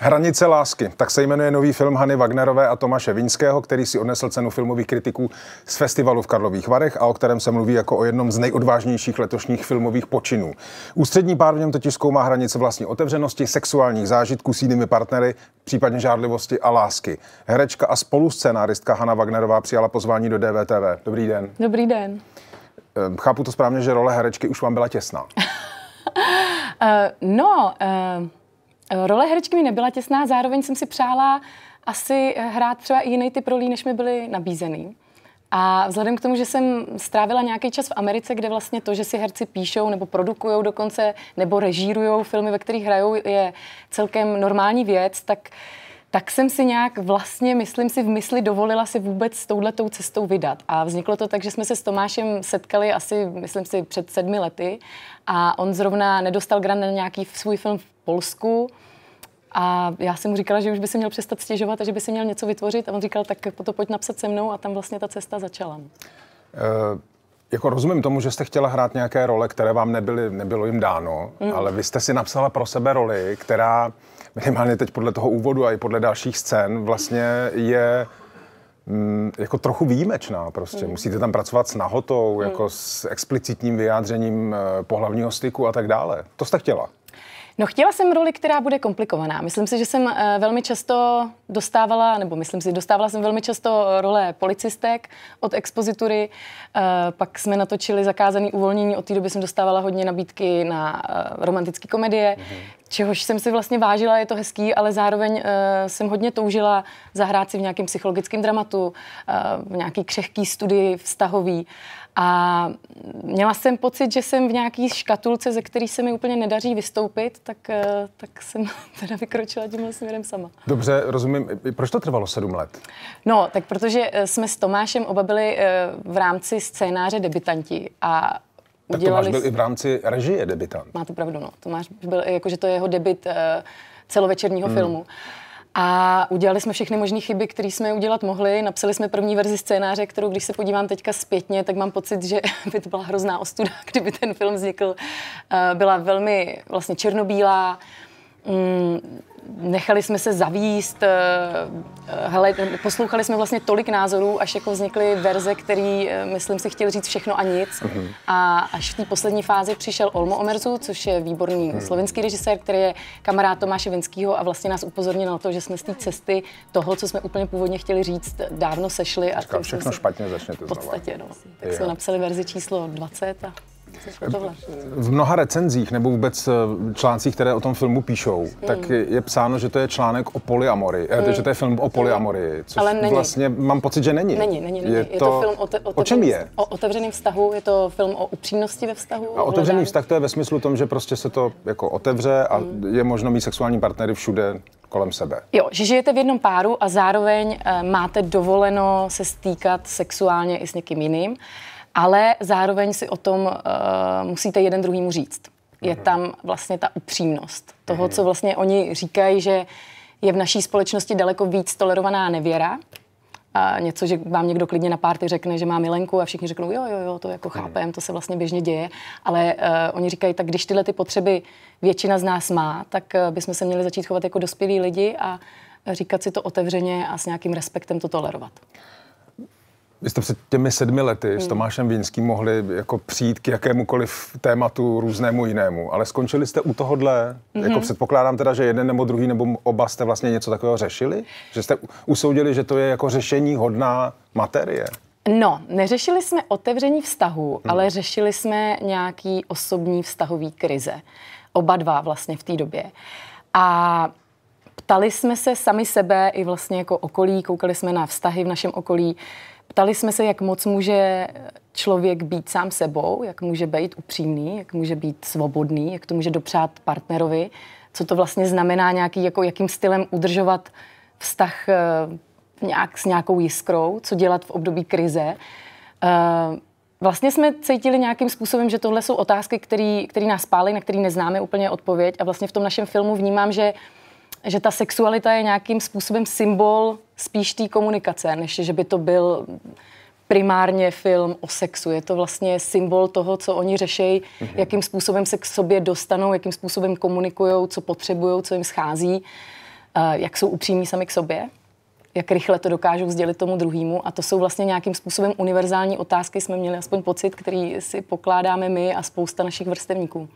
Hranice lásky. Tak se jmenuje nový film Hany Wagnerové a Tomáše Vinského, který si odnesl cenu filmových kritiků z festivalu v Karlových Varech a o kterém se mluví jako o jednom z nejodvážnějších letošních filmových počinů. Ústřední pár v něm totiž zkoumá hranice vlastní otevřenosti, sexuálních zážitků s jinými partnery, případně žádlivosti a lásky. Herečka a spoluscenáristka Hana Wagnerová přijala pozvání do DVTV. Dobrý den. Dobrý den. Ehm, chápu to správně, že role herečky už vám byla těsná. uh, no, uh... Eh, role herečky mi nebyla těsná, zároveň jsem si přála asi eh, hrát třeba i jiný typ rolí, než mi byly nabízený. A vzhledem k tomu, že jsem strávila nějaký čas v Americe, kde vlastně to, že si herci píšou nebo produkují dokonce, nebo režírují filmy, ve kterých hrajou, je celkem normální věc, tak tak jsem si nějak vlastně, myslím si, v mysli dovolila si vůbec s touhletou cestou vydat. A vzniklo to tak, že jsme se s Tomášem setkali asi, myslím si, před sedmi lety a on zrovna nedostal grant na nějaký svůj film v Polsku, a já jsem mu říkala, že už by si měl přestat stěžovat a že by si měl něco vytvořit. A on říkal, tak to pojď napsat se mnou a tam vlastně ta cesta začala. Uh, jako rozumím tomu, že jste chtěla hrát nějaké role, které vám nebyly, nebylo jim dáno, mm. ale vy jste si napsala pro sebe roli, která minimálně teď podle toho úvodu a i podle dalších scén vlastně je mm, jako trochu výjimečná prostě. Mm. Musíte tam pracovat s nahotou, mm. jako s explicitním vyjádřením eh, pohlavního styku a tak dále. To jste chtěla. No chtěla jsem roli, která bude komplikovaná. Myslím si, že jsem eh, velmi často dostávala, nebo myslím si, dostávala jsem velmi často eh, role policistek od expozitury. Eh, pak jsme natočili zakázaný uvolnění. Od té doby jsem dostávala hodně nabídky na romantické komedie. Mm-hmm čehož jsem si vlastně vážila, je to hezký, ale zároveň uh, jsem hodně toužila zahrát si v nějakém psychologickém dramatu, uh, v nějaký křehký studii vztahový. A měla jsem pocit, že jsem v nějaký škatulce, ze který se mi úplně nedaří vystoupit, tak, uh, tak jsem teda vykročila tímhle směrem sama. Dobře, rozumím. Proč to trvalo sedm let? No, tak protože jsme s Tomášem oba byli uh, v rámci scénáře debitanti a tak Tomáš byl i v rámci režie debitant. Máte pravdu, no. Tomáš byl, jakože to je jeho debit uh, celovečerního hmm. filmu. A udělali jsme všechny možné chyby, které jsme udělat mohli. Napsali jsme první verzi scénáře, kterou, když se podívám teďka zpětně, tak mám pocit, že by to byla hrozná ostuda, kdyby ten film vznikl. Uh, byla velmi vlastně černobílá, Mm, nechali jsme se zavíst, eh, eh, hele, poslouchali jsme vlastně tolik názorů, až jako vznikly verze, který, eh, myslím si, chtěl říct všechno a nic. Uh-huh. A až v té poslední fázi přišel Olmo Omerzu, což je výborný uh-huh. slovenský režisér, který je kamarád Tomáše Vinského a vlastně nás upozornil na to, že jsme z té cesty toho, co jsme úplně původně chtěli říct, dávno sešli. A Říkám, všechno se... špatně začněte V podstatě, no. Tak jsme napsali verzi číslo 20 a v mnoha recenzích nebo vůbec eh, článcích, které o tom filmu píšou, hmm. tak je psáno, že to je článek o polyamory, eh, hmm. že to je film o hmm. polyamory, což Ale není. vlastně mám pocit, že není. Není, není, není. Je, to, je to film o, te, o, o čem je? O otevřeném vztahu, je to film o upřímnosti ve vztahu. A otevřený vztah to je ve smyslu tom, že prostě se to jako otevře a hmm. je možno mít sexuální partnery všude kolem sebe. Jo, že žijete v jednom páru a zároveň eh, máte dovoleno se stýkat sexuálně i s někým jiným ale zároveň si o tom uh, musíte jeden druhýmu říct. Je uh-huh. tam vlastně ta upřímnost toho, uh-huh. co vlastně oni říkají, že je v naší společnosti daleko víc tolerovaná nevěra. A něco, že vám někdo klidně na párty řekne, že má milenku a všichni řeknou, jo, jo, jo, to jako mhm. chápem, to se vlastně běžně děje, ale uh, oni říkají, tak když tyhle ty potřeby většina z nás má, tak uh, bychom se měli začít chovat jako dospělí lidi a říkat si to otevřeně a s nějakým respektem to tolerovat vy jste před těmi sedmi lety hmm. s Tomášem Vínským mohli jako přijít k jakémukoliv tématu různému jinému, ale skončili jste u tohohle, hmm. jako mhm. předpokládám teda, že jeden nebo druhý nebo oba jste vlastně něco takového řešili? Že jste usoudili, že to je jako řešení hodná materie? No, neřešili jsme otevření vztahu, hmm. ale řešili jsme nějaký osobní vztahový krize. Oba dva vlastně v té době. A ptali jsme se sami sebe i vlastně jako okolí, koukali jsme na vztahy v našem okolí, ptali jsme se, jak moc může člověk být sám sebou, jak může být upřímný, jak může být svobodný, jak to může dopřát partnerovi, co to vlastně znamená nějaký, jako jakým stylem udržovat vztah eh, nějak s nějakou jiskrou, co dělat v období krize. Eh, vlastně jsme cítili nějakým způsobem, že tohle jsou otázky, které nás pálí, na které neznáme úplně odpověď a vlastně v tom našem filmu vnímám, že uh, že ta sexualita je nějakým způsobem symbol spíš té komunikace, než že by to byl primárně film o sexu. Je to vlastně symbol toho, co oni řeší, mm-hmm. jakým způsobem se k sobě dostanou, jakým způsobem komunikují, co potřebují, co jim schází, jak jsou upřímní sami k sobě, jak rychle to dokážou sdělit tomu druhému. A to jsou vlastně nějakým způsobem univerzální otázky, jsme měli aspoň pocit, který si pokládáme my a spousta našich vrstevníků.